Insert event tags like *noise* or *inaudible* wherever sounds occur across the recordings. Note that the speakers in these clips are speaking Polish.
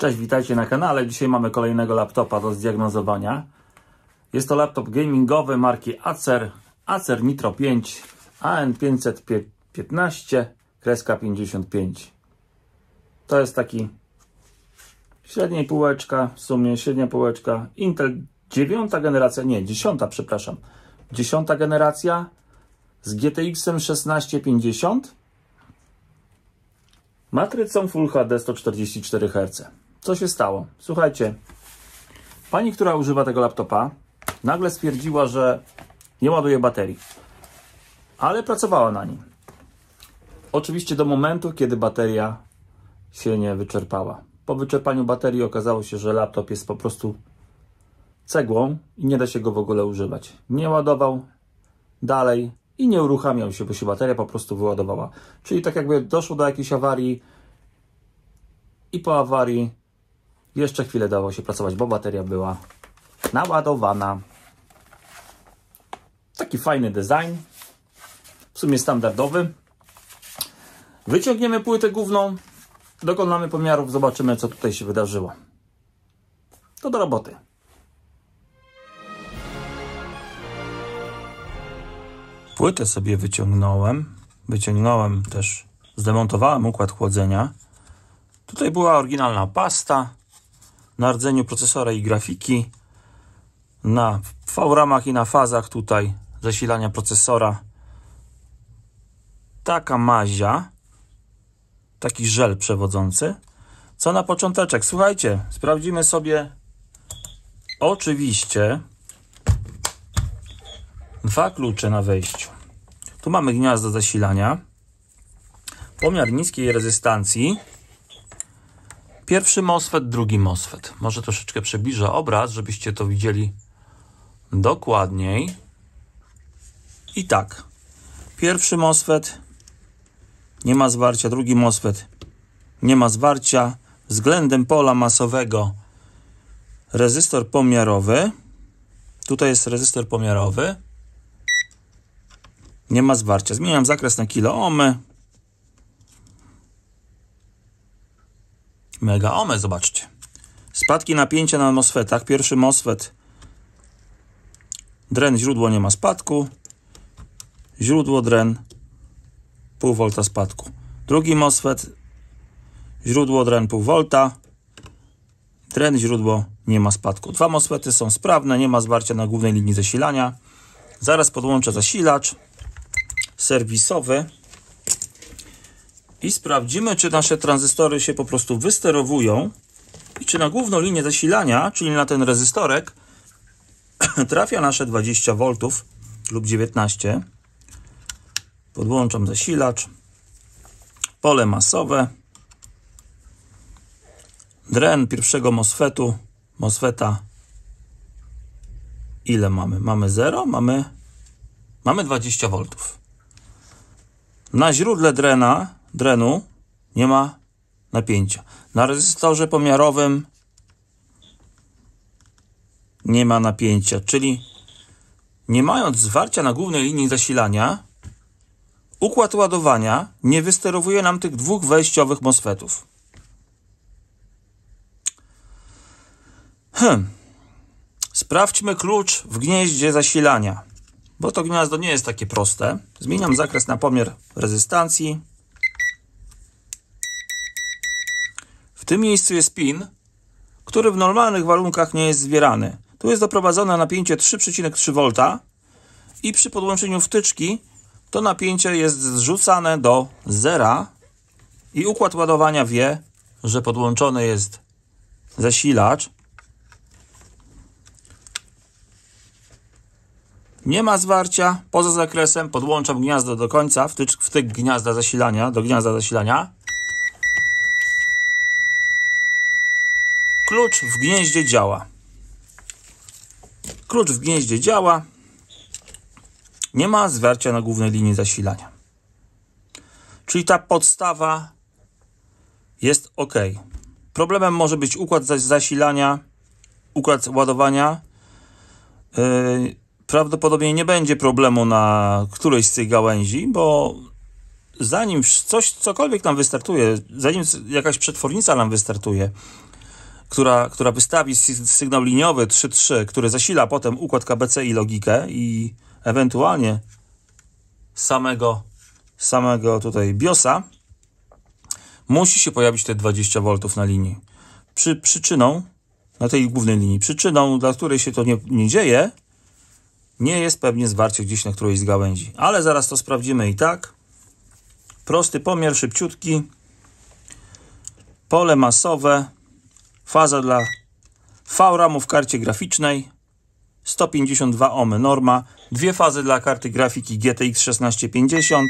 Cześć, witajcie na kanale. Dzisiaj mamy kolejnego laptopa do zdiagnozowania. Jest to laptop gamingowy marki Acer, Acer Nitro 5 AN515-55. To jest taki średniej półeczka, w sumie średnia półeczka, Intel 9 generacja, nie, 10, przepraszam. 10 generacja z GTX-em 1650 matrycą Full HD 144 Hz co się stało? Słuchajcie, pani, która używa tego laptopa, nagle stwierdziła, że nie ładuje baterii, ale pracowała na nim. Oczywiście do momentu, kiedy bateria się nie wyczerpała. Po wyczerpaniu baterii okazało się, że laptop jest po prostu cegłą i nie da się go w ogóle używać. Nie ładował dalej i nie uruchamiał się, bo się bateria po prostu wyładowała. Czyli tak jakby doszło do jakiejś awarii i po awarii jeszcze chwilę dało się pracować, bo bateria była naładowana. Taki fajny design, w sumie standardowy. Wyciągniemy płytę główną, dokonamy pomiarów, zobaczymy co tutaj się wydarzyło. To do roboty. Płytę sobie wyciągnąłem. Wyciągnąłem też, zdemontowałem układ chłodzenia. Tutaj była oryginalna pasta, na rdzeniu procesora i grafiki, na VRAMach i na fazach tutaj zasilania procesora. Taka mazia, taki żel przewodzący. Co na począteczek? Słuchajcie, sprawdzimy sobie oczywiście dwa klucze na wejściu. Tu mamy gniazdo zasilania, pomiar niskiej rezystancji, Pierwszy MOSFET, drugi MOSFET. Może troszeczkę przybliżę obraz, żebyście to widzieli dokładniej. I tak. Pierwszy MOSFET nie ma zwarcia, drugi MOSFET nie ma zwarcia. Względem pola masowego rezystor pomiarowy. Tutaj jest rezystor pomiarowy. Nie ma zwarcia. Zmieniam zakres na kiloohmy. mega megaomy, zobaczcie. Spadki napięcia na MOSFETach. Pierwszy MOSFET, dren, źródło nie ma spadku. Źródło, dren, pół wolta spadku. Drugi MOSFET, źródło, dren, pół wolta. Dren, źródło, nie ma spadku. Dwa MOSFETy są sprawne, nie ma zwarcia na głównej linii zasilania. Zaraz podłączę zasilacz serwisowy i sprawdzimy, czy nasze tranzystory się po prostu wysterowują i czy na główną linię zasilania, czyli na ten rezystorek, *clears throat* trafia nasze 20 V lub 19. Podłączam zasilacz, pole masowe, dren pierwszego MOSFETu, MOSFETA ile mamy? Mamy 0, mamy, mamy 20 V. Na źródle drena drenu nie ma napięcia. Na rezystorze pomiarowym nie ma napięcia, czyli nie mając zwarcia na głównej linii zasilania, układ ładowania nie wysterowuje nam tych dwóch wejściowych MOSFETów. Hmm. Sprawdźmy klucz w gnieździe zasilania, bo to gniazdo nie jest takie proste. Zmieniam zakres na pomiar rezystancji. tym miejscu jest pin, który w normalnych warunkach nie jest zbierany. Tu jest doprowadzone napięcie 3,3 V i przy podłączeniu wtyczki to napięcie jest zrzucane do zera i układ ładowania wie, że podłączony jest zasilacz. Nie ma zwarcia poza zakresem, podłączam gniazdo do końca, wtyk, wtyk gniazda zasilania do gniazda zasilania Klucz w gnieździe działa. Klucz w gnieździe działa. Nie ma zwarcia na głównej linii zasilania. Czyli ta podstawa jest ok. Problemem może być układ zasilania, układ ładowania. Yy, prawdopodobnie nie będzie problemu na którejś z tych gałęzi, bo zanim coś, cokolwiek nam wystartuje, zanim jakaś przetwornica nam wystartuje, która, która wystawi sygnał liniowy 3-3, który zasila potem układ KBC i logikę i ewentualnie samego, samego tutaj BIOSa, musi się pojawić te 20 V na linii. Przy, przyczyną, na tej głównej linii, przyczyną, dla której się to nie, nie dzieje, nie jest pewnie zwarcie gdzieś na którejś z gałęzi. Ale zaraz to sprawdzimy i tak. Prosty pomiar, szybciutki. Pole masowe faza dla VRAMu w karcie graficznej, 152 ohm norma, dwie fazy dla karty grafiki GTX 1650.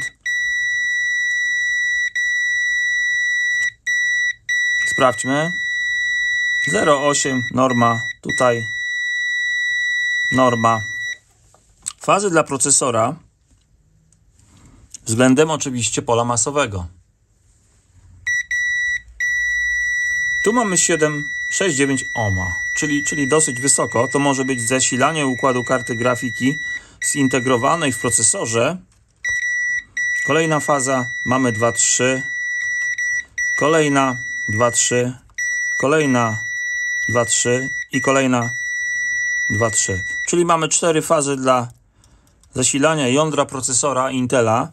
Sprawdźmy. 0,8 norma tutaj norma. Fazy dla procesora względem oczywiście pola masowego. Tu mamy 7,69 ohma, czyli, czyli dosyć wysoko. To może być zasilanie układu karty grafiki zintegrowanej w procesorze. Kolejna faza, mamy 2,3. Kolejna 2,3. Kolejna 2,3 i kolejna 2,3. Czyli mamy cztery fazy dla zasilania jądra procesora Intela.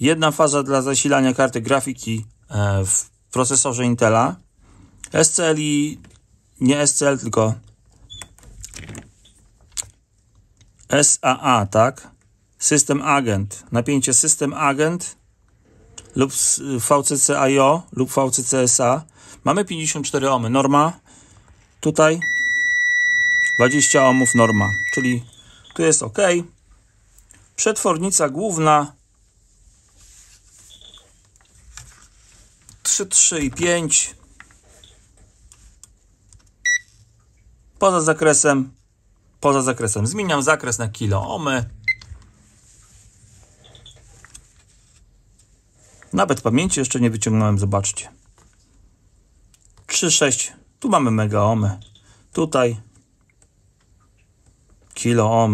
Jedna faza dla zasilania karty grafiki e, w procesorze Intela SCL i nie SCL, tylko SAA, tak? System Agent. Napięcie System Agent lub VCCIO lub VCCSA. Mamy 54 ohmy. Norma tutaj 20 ohmów norma, czyli tu jest ok. Przetwornica główna 3, 3 i 5 poza zakresem, poza zakresem. Zmieniam zakres na kilo ohmy. Nawet pamięci jeszcze nie wyciągnąłem, zobaczcie. 3,6, tu mamy mega ohmy. Tutaj kilo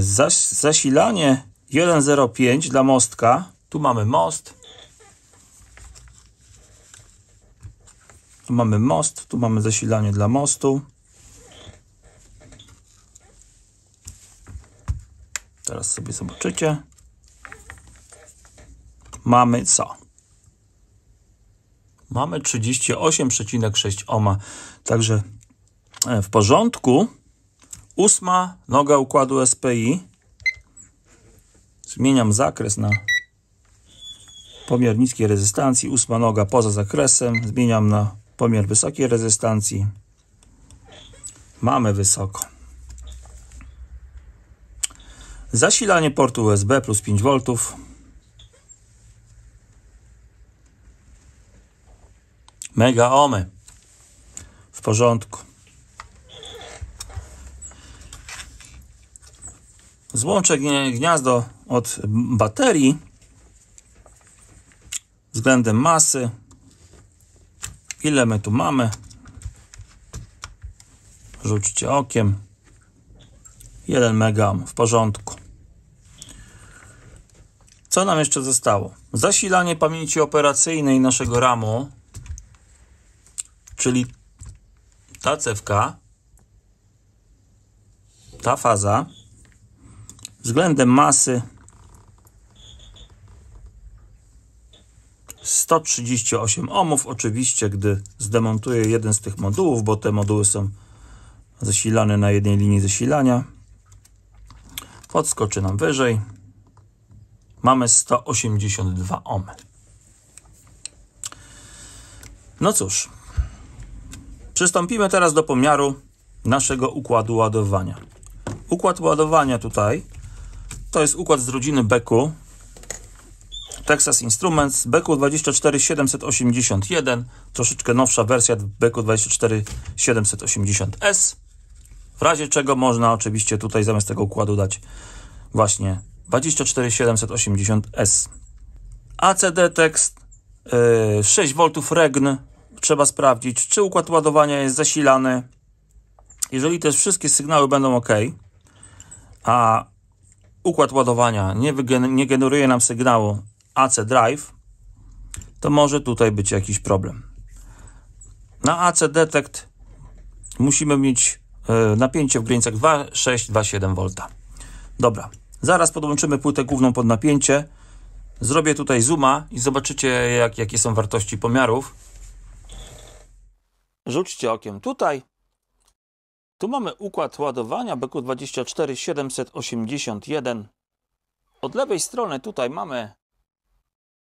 Zas zasilanie 1,05 dla mostka. Tu mamy most. Tu mamy most, tu mamy zasilanie dla mostu. Teraz sobie zobaczycie. Mamy co? Mamy 38,6 ohma, także e, w porządku. Ósma noga układu SPI. Zmieniam zakres na pomiar niskiej rezystancji. Ósma noga poza zakresem. Zmieniam na pomiar wysokiej rezystancji. Mamy wysoko. Zasilanie portu USB plus 5V. Mega omy. W porządku. Złącze gniazdo od baterii względem masy ile my tu mamy. Rzućcie okiem. 1 megaohm, w porządku. Co nam jeszcze zostało? Zasilanie pamięci operacyjnej naszego RAMu, czyli ta cewka, ta faza, względem masy 138 ohmów. Oczywiście, gdy zdemontuję jeden z tych modułów, bo te moduły są zasilane na jednej linii zasilania, podskoczy nam wyżej. Mamy 182 ohmy. No cóż, przystąpimy teraz do pomiaru naszego układu ładowania. Układ ładowania tutaj to jest układ z rodziny Beku, Texas Instruments, BQ24781, troszeczkę nowsza wersja BQ24780S. W razie czego można oczywiście tutaj zamiast tego układu dać właśnie 24780S. ACD tekst, yy, 6 V regn, trzeba sprawdzić, czy układ ładowania jest zasilany. Jeżeli też wszystkie sygnały będą ok, a układ ładowania nie, nie generuje nam sygnału AC Drive, to może tutaj być jakiś problem. Na AC Detect musimy mieć e, napięcie w granicach 2,6-2,7 V. Dobra, zaraz podłączymy płytę główną pod napięcie. Zrobię tutaj zooma i zobaczycie, jak, jakie są wartości pomiarów. Rzućcie okiem tutaj. Tu mamy układ ładowania BQ24781. Od lewej strony tutaj mamy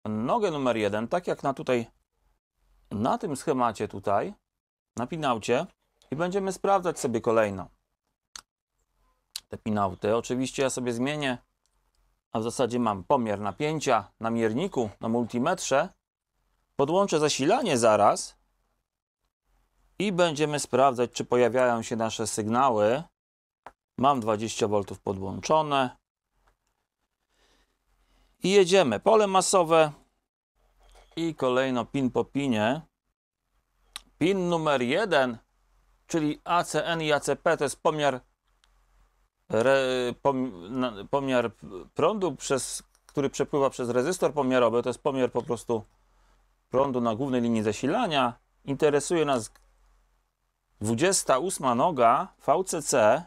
nogę numer jeden, tak jak na tutaj, na tym schemacie tutaj, na pinaucie i będziemy sprawdzać sobie kolejno te pinauty. Oczywiście ja sobie zmienię, a w zasadzie mam pomiar napięcia na mierniku, na multimetrze. Podłączę zasilanie zaraz i będziemy sprawdzać, czy pojawiają się nasze sygnały. Mam 20 V podłączone, i jedziemy. Pole masowe i kolejno pin po pinie. Pin numer 1, czyli ACN i ACP, to jest pomiar, re, pomiar prądu, przez, który przepływa przez rezystor pomiarowy. To jest pomiar po prostu prądu na głównej linii zasilania. Interesuje nas 28 noga VCC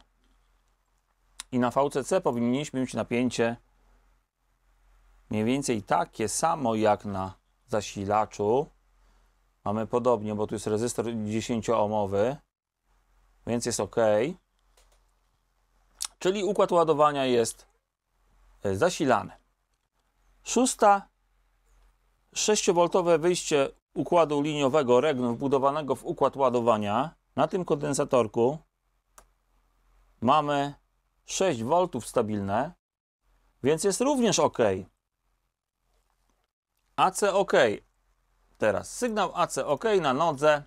i na VCC powinniśmy mieć napięcie mniej więcej takie samo jak na zasilaczu. Mamy podobnie, bo tu jest rezystor 10-ohmowy, więc jest ok. Czyli układ ładowania jest e, zasilany. Szósta, 6V wyjście układu liniowego regnu wbudowanego w układ ładowania. Na tym kondensatorku mamy 6V stabilne, więc jest również ok. AC OK. Teraz sygnał AC OK na nodze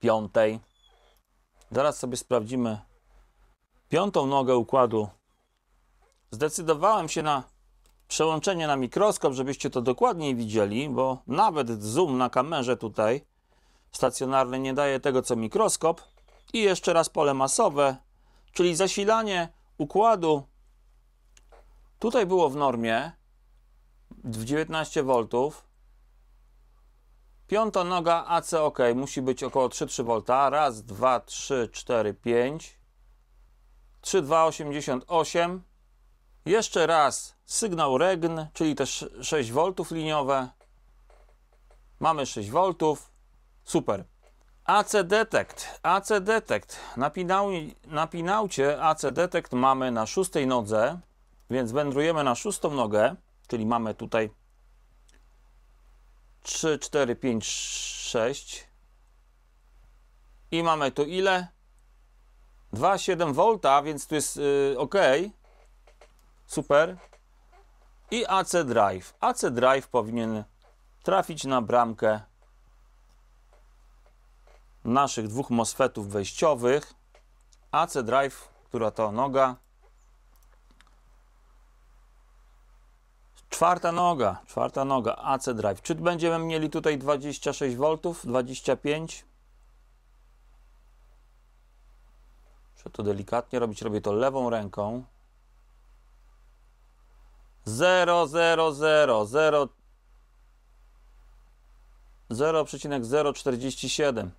piątej. Zaraz sobie sprawdzimy piątą nogę układu. Zdecydowałem się na przełączenie na mikroskop, żebyście to dokładniej widzieli, bo nawet zoom na kamerze tutaj stacjonarny nie daje tego co mikroskop. I jeszcze raz pole masowe, czyli zasilanie układu tutaj było w normie, w 19 V. Piąta noga AC OK musi być około 3,3 V. Raz, 2, 3, 4, 5. 3, 2, 88. Jeszcze raz sygnał regn, czyli też 6 V liniowe. Mamy 6 V. Super. AC Detect. AC Detect. Na, pinał, na pinaucie AC Detect mamy na szóstej nodze, więc wędrujemy na szóstą nogę. Czyli mamy tutaj 3, 4, 5, 6 i mamy tu ile? 2,7 V, więc tu jest yy, ok. Super. I AC Drive. AC Drive powinien trafić na bramkę naszych dwóch MOSFETów wejściowych. AC Drive, która to noga, Czwarta noga, czwarta noga, AC drive. Czy będziemy mieli tutaj 26 V, 25? Muszę to delikatnie robić, robię to lewą ręką. 0, 0, 0, 0, 0,047.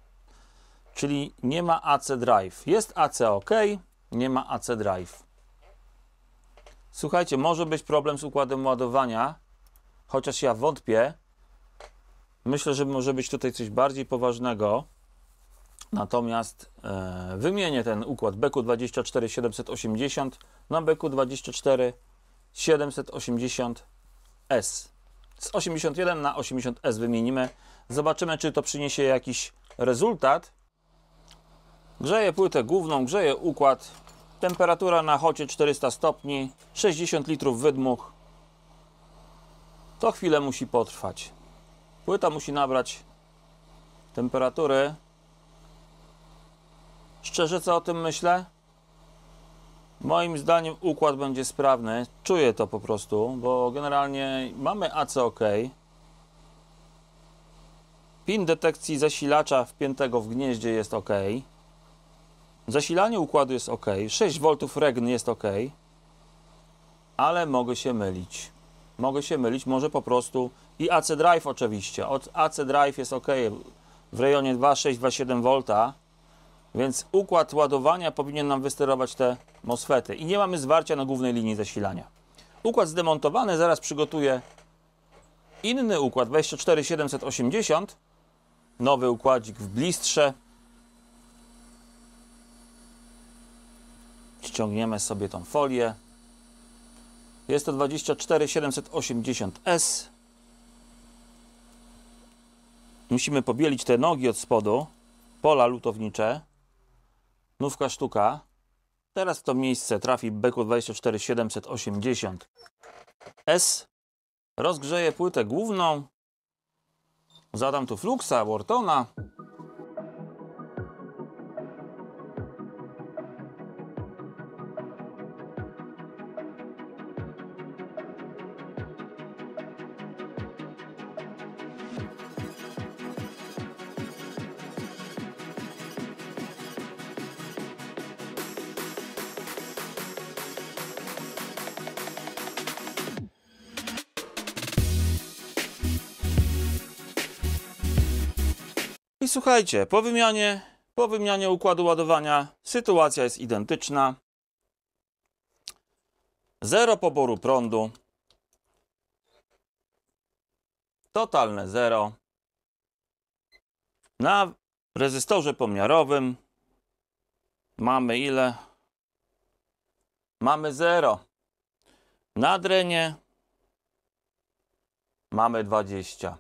Czyli nie ma AC drive. Jest AC OK, nie ma AC drive. Słuchajcie, może być problem z układem ładowania, chociaż ja wątpię. Myślę, że może być tutaj coś bardziej poważnego. Natomiast e, wymienię ten układ BQ24780 na BQ24780S. Z 81 na 80S wymienimy. Zobaczymy, czy to przyniesie jakiś rezultat. Grzeję płytę główną, grzeję układ Temperatura na chocie 400 stopni, 60 litrów wydmuch. To chwilę musi potrwać. Płyta musi nabrać temperatury. Szczerze co o tym myślę? Moim zdaniem układ będzie sprawny. Czuję to po prostu, bo generalnie mamy AC OK. Pin detekcji zasilacza wpiętego w gnieździe jest OK. Zasilanie układu jest ok, 6 V regn jest ok, ale mogę się mylić. Mogę się mylić, może po prostu i AC Drive oczywiście. Od AC Drive jest ok w rejonie 2,6-2,7 V, więc układ ładowania powinien nam wysterować te MOSFETy i nie mamy zwarcia na głównej linii zasilania. Układ zdemontowany, zaraz przygotuję inny układ 24780, nowy układzik w blistrze, ściągniemy sobie tą folię. Jest to 24780S. Musimy pobielić te nogi od spodu, pola lutownicze, nówka sztuka. Teraz w to miejsce trafi Beku 24780 S. Rozgrzeję płytę główną. Zadam tu Fluxa, Wortona. I słuchajcie, po wymianie, po wymianie układu ładowania sytuacja jest identyczna. Zero poboru prądu. Totalne zero. Na rezystorze pomiarowym mamy ile? Mamy zero. Na drenie mamy 20.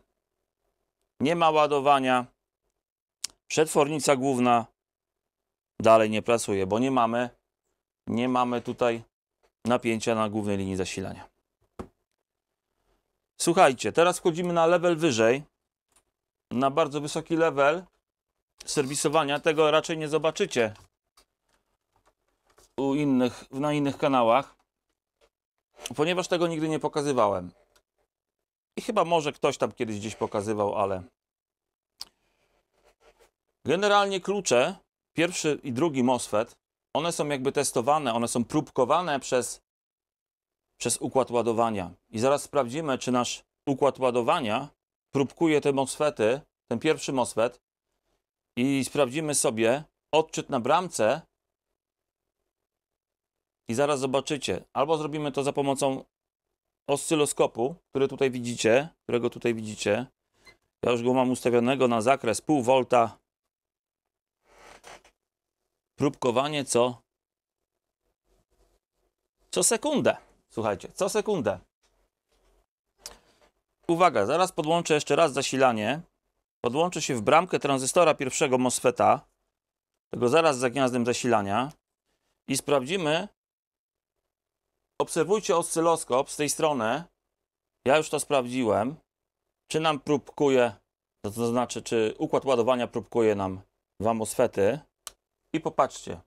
Nie ma ładowania. Przetwornica główna dalej nie pracuje, bo nie mamy, nie mamy tutaj napięcia na głównej linii zasilania. Słuchajcie, teraz wchodzimy na level wyżej, na bardzo wysoki level serwisowania. Tego raczej nie zobaczycie u innych, na innych kanałach, ponieważ tego nigdy nie pokazywałem. I chyba może ktoś tam kiedyś gdzieś pokazywał, ale Generalnie klucze, pierwszy i drugi MOSFET, one są jakby testowane, one są próbkowane przez, przez układ ładowania. I zaraz sprawdzimy, czy nasz układ ładowania próbkuje te MOSFETy, ten pierwszy MOSFET i sprawdzimy sobie odczyt na bramce i zaraz zobaczycie. Albo zrobimy to za pomocą oscyloskopu, który tutaj widzicie, którego tutaj widzicie. Ja już go mam ustawionego na zakres 0,5 V próbkowanie co co sekundę. Słuchajcie, co sekundę. Uwaga, zaraz podłączę jeszcze raz zasilanie. Podłączę się w bramkę tranzystora pierwszego MOSFETA, tego zaraz za gniazdem zasilania i sprawdzimy. Obserwujcie oscyloskop z tej strony. Ja już to sprawdziłem. Czy nam próbkuje, to, znaczy, czy układ ładowania próbkuje nam dwa MOSFETy. I popatrzcie,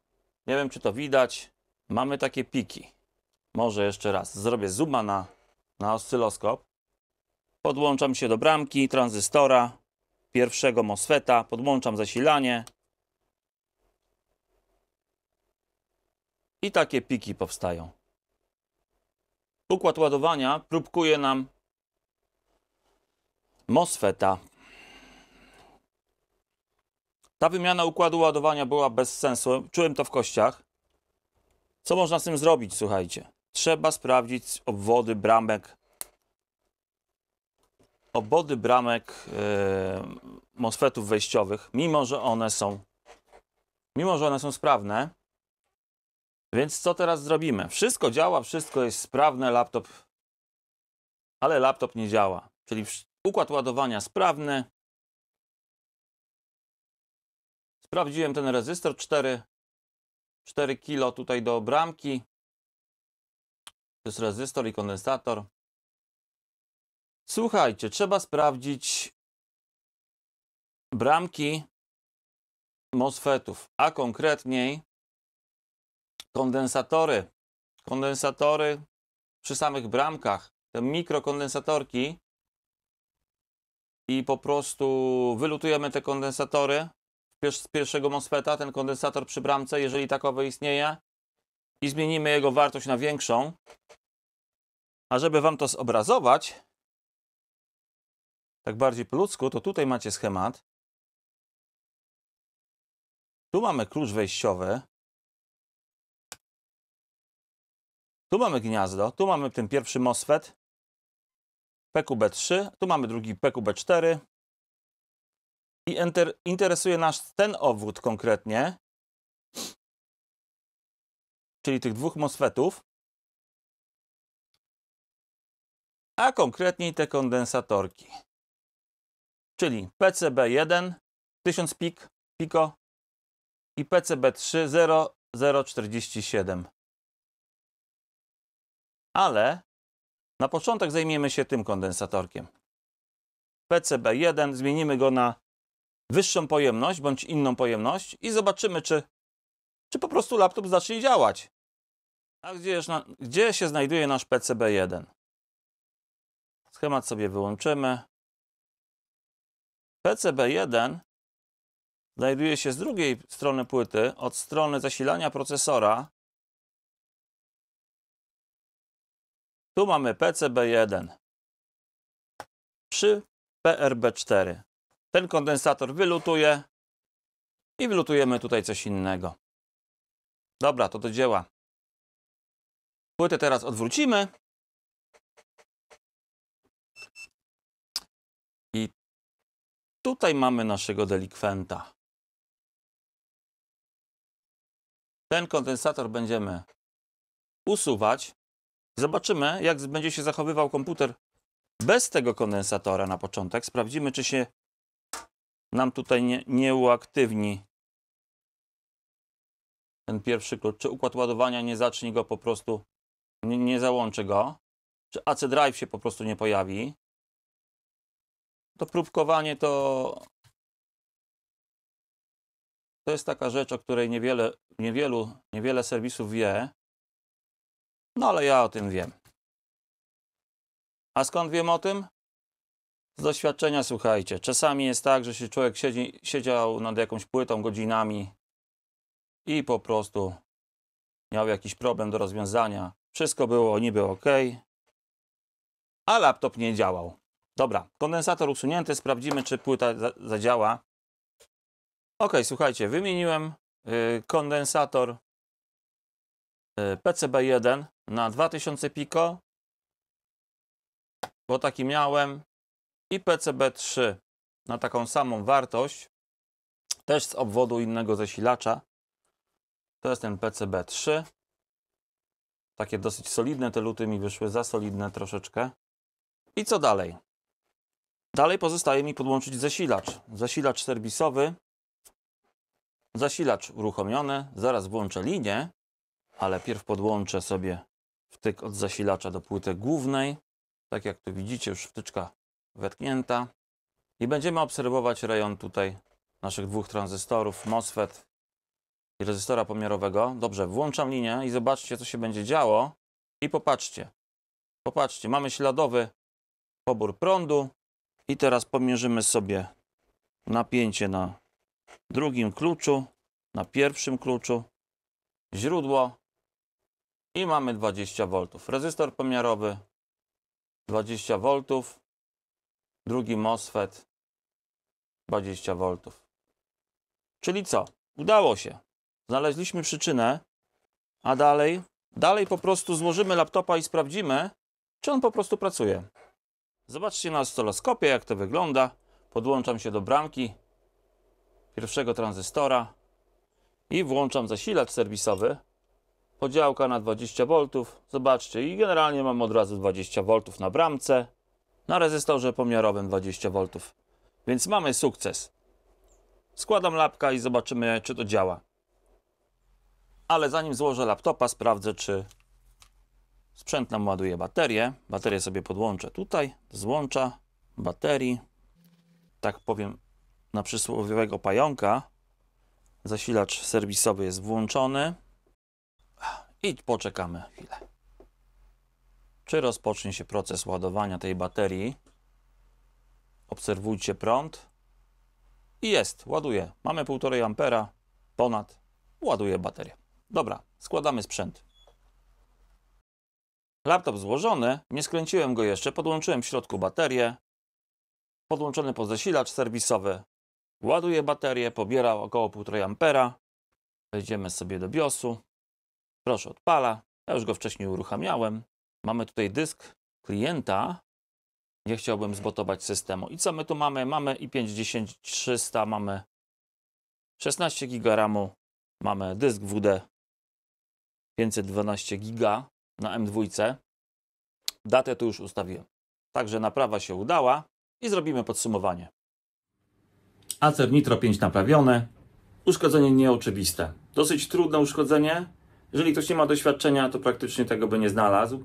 nie wiem czy to widać, mamy takie piki. Może jeszcze raz, zrobię zooma na, na oscyloskop. Podłączam się do bramki, tranzystora, pierwszego MOSFETA, podłączam zasilanie. I takie piki powstają. Układ ładowania próbkuje nam MOSFETA ta wymiana układu ładowania była bez sensu. Czułem to w kościach. Co można z tym zrobić, słuchajcie? Trzeba sprawdzić obwody bramek. Obwody bramek yy, MOSFETów wejściowych, mimo że one są mimo że one są sprawne. Więc co teraz zrobimy? Wszystko działa, wszystko jest sprawne, laptop, ale laptop nie działa. Czyli układ ładowania sprawny, Sprawdziłem ten rezystor, 4, 4 kilo tutaj do bramki. To jest rezystor i kondensator. Słuchajcie, trzeba sprawdzić bramki MOSFETów, a konkretniej kondensatory. Kondensatory przy samych bramkach, te mikrokondensatorki i po prostu wylutujemy te kondensatory z pierwszego MOSFETA, ten kondensator przy bramce, jeżeli takowy istnieje, i zmienimy jego wartość na większą. A żeby Wam to zobrazować, tak bardziej po ludzku, to tutaj macie schemat. Tu mamy klucz wejściowy. Tu mamy gniazdo, tu mamy ten pierwszy MOSFET PQB3, tu mamy drugi PQB4, i enter, interesuje nas ten obwód konkretnie, czyli tych dwóch MOSFETów, a konkretniej te kondensatorki. Czyli PCB1 1000 pik, piko i PCB3 0047. Ale na początek zajmiemy się tym kondensatorkiem. PCB1 zmienimy go na wyższą pojemność bądź inną pojemność i zobaczymy, czy, czy po prostu laptop zacznie działać. A gdzie, na, gdzie się znajduje nasz PCB1? Schemat sobie wyłączymy. PCB1 znajduje się z drugiej strony płyty, od strony zasilania procesora. Tu mamy PCB1 przy PRB4. Ten kondensator wylutuje i wlutujemy tutaj coś innego. Dobra, to do dzieła. Płytę teraz odwrócimy. I tutaj mamy naszego delikwenta. Ten kondensator będziemy usuwać. Zobaczymy, jak będzie się zachowywał komputer bez tego kondensatora na początek. Sprawdzimy, czy się nam tutaj nie, nie uaktywni ten pierwszy klucz, czy układ ładowania nie zacznie go po prostu, nie, nie załączy go, czy AC Drive się po prostu nie pojawi. To próbkowanie to to jest taka rzecz, o której niewiele, niewielu, niewiele serwisów wie, no ale ja o tym wiem. A skąd wiem o tym? Z doświadczenia słuchajcie, czasami jest tak, że się człowiek siedzi, siedział nad jakąś płytą godzinami i po prostu miał jakiś problem do rozwiązania. Wszystko było niby ok, a laptop nie działał. Dobra, kondensator usunięty, sprawdzimy czy płyta za zadziała. Ok, słuchajcie, wymieniłem yy, kondensator yy, PCB1 na 2000 piko, bo taki miałem i PCB3 na taką samą wartość, też z obwodu innego zasilacza. To jest ten PCB3. Takie dosyć solidne te luty mi wyszły, za solidne troszeczkę. I co dalej? Dalej pozostaje mi podłączyć zasilacz. Zasilacz serwisowy. Zasilacz uruchomiony. Zaraz włączę linię, ale pierw podłączę sobie wtyk od zasilacza do płyty głównej. Tak jak tu widzicie, już wtyczka wetknięta i będziemy obserwować rejon tutaj naszych dwóch tranzystorów, MOSFET i rezystora pomiarowego. Dobrze, włączam linię i zobaczcie, co się będzie działo. I popatrzcie, popatrzcie, mamy śladowy pobór prądu i teraz pomierzymy sobie napięcie na drugim kluczu, na pierwszym kluczu, źródło i mamy 20 V. Rezystor pomiarowy 20 V, drugi MOSFET 20 V. Czyli co? Udało się. Znaleźliśmy przyczynę, a dalej? Dalej po prostu złożymy laptopa i sprawdzimy, czy on po prostu pracuje. Zobaczcie na oscyloskopie, jak to wygląda. Podłączam się do bramki pierwszego tranzystora i włączam zasilacz serwisowy. Podziałka na 20 V. Zobaczcie, i generalnie mam od razu 20 V na bramce na rezystorze pomiarowym 20V. Więc mamy sukces. Składam lapka i zobaczymy, czy to działa. Ale zanim złożę laptopa, sprawdzę, czy sprzęt nam ładuje baterię. Baterię sobie podłączę tutaj, złącza baterii, tak powiem na przysłowiowego pająka. Zasilacz serwisowy jest włączony i poczekamy chwilę czy rozpocznie się proces ładowania tej baterii. Obserwujcie prąd. I jest, ładuje. Mamy 1,5 ampera, ponad, ładuje baterię. Dobra, składamy sprzęt. Laptop złożony, nie skręciłem go jeszcze, podłączyłem w środku baterię. Podłączony po zasilacz serwisowy. Ładuje baterię, pobiera około 1,5 ampera. Wejdziemy sobie do BIOSu. Proszę odpala. Ja już go wcześniej uruchamiałem. Mamy tutaj dysk klienta. Nie chciałbym zbotować systemu. I co my tu mamy? Mamy i5-10300, mamy 16 GB RAMu, mamy dysk WD 512 GB na M2. Datę tu już ustawiłem. Także naprawa się udała i zrobimy podsumowanie. Acer Nitro 5 naprawione. Uszkodzenie nieoczywiste. Dosyć trudne uszkodzenie. Jeżeli ktoś nie ma doświadczenia, to praktycznie tego by nie znalazł.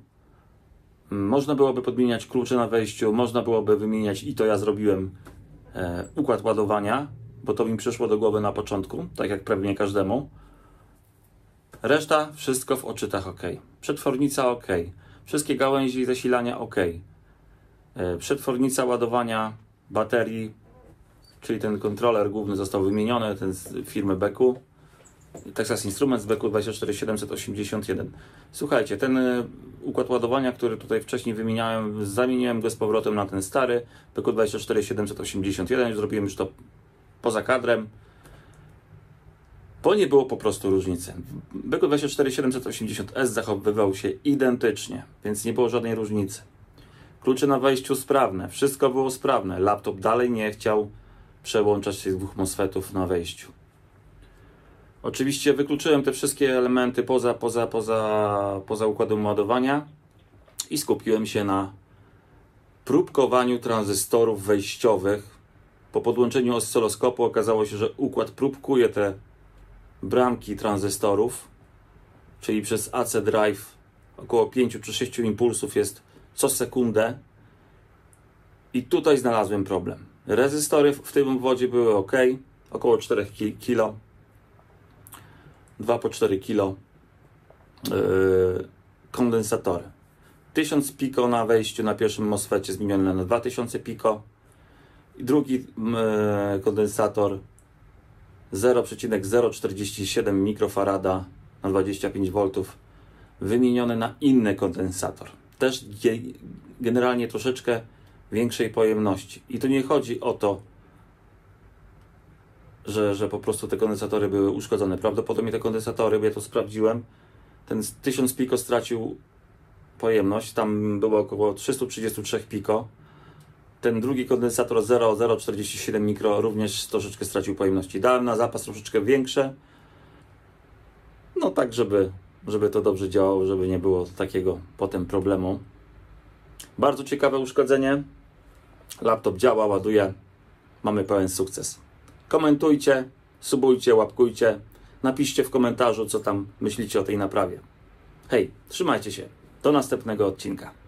Można byłoby podmieniać klucze na wejściu, można byłoby wymieniać i to ja zrobiłem e, układ ładowania, bo to mi przyszło do głowy na początku, tak jak pewnie każdemu. Reszta wszystko w oczytach ok. Przetwornica ok. Wszystkie gałęzi zasilania ok. E, przetwornica ładowania baterii, czyli ten kontroler główny został wymieniony, ten z firmy Beku. Texas Instruments BQ 24781. Słuchajcie, ten y, układ ładowania, który tutaj wcześniej wymieniałem, zamieniłem go z powrotem na ten stary BQ 24781. Zrobiłem już to poza kadrem. Bo nie było po prostu różnicy. BQ 24780S zachowywał się identycznie, więc nie było żadnej różnicy. Klucze na wejściu sprawne, wszystko było sprawne. Laptop dalej nie chciał przełączać się z dwóch MOSFETów na wejściu. Oczywiście wykluczyłem te wszystkie elementy poza, poza, poza, poza układem ładowania i skupiłem się na próbkowaniu tranzystorów wejściowych. Po podłączeniu oscyloskopu okazało się, że układ próbkuje te bramki tranzystorów, czyli przez AC drive około 5 czy 6 impulsów jest co sekundę. I tutaj znalazłem problem. Rezystory w tym wodzie były ok, około 4 kg. 2 po 4 kg e, kondensatory. 1000 piko na wejściu na pierwszym MOSFETcie zmienione na 2000 piko. I drugi e, kondensator 0,047 mikrofarada na 25 V wymieniony na inny kondensator. Też generalnie troszeczkę większej pojemności. I tu nie chodzi o to, że, że po prostu te kondensatory były uszkodzone. Prawdopodobnie te kondensatory, bo ja to sprawdziłem, ten 1000 piko stracił pojemność, tam było około 333 piko. Ten drugi kondensator 0047 mikro również troszeczkę stracił pojemności. Dałem na zapas troszeczkę większe, no tak, żeby, żeby to dobrze działało, żeby nie było takiego potem problemu. Bardzo ciekawe uszkodzenie. Laptop działa, ładuje. Mamy pełen sukces. Komentujcie, subujcie, łapkujcie. Napiszcie w komentarzu, co tam myślicie o tej naprawie. Hej, trzymajcie się. Do następnego odcinka.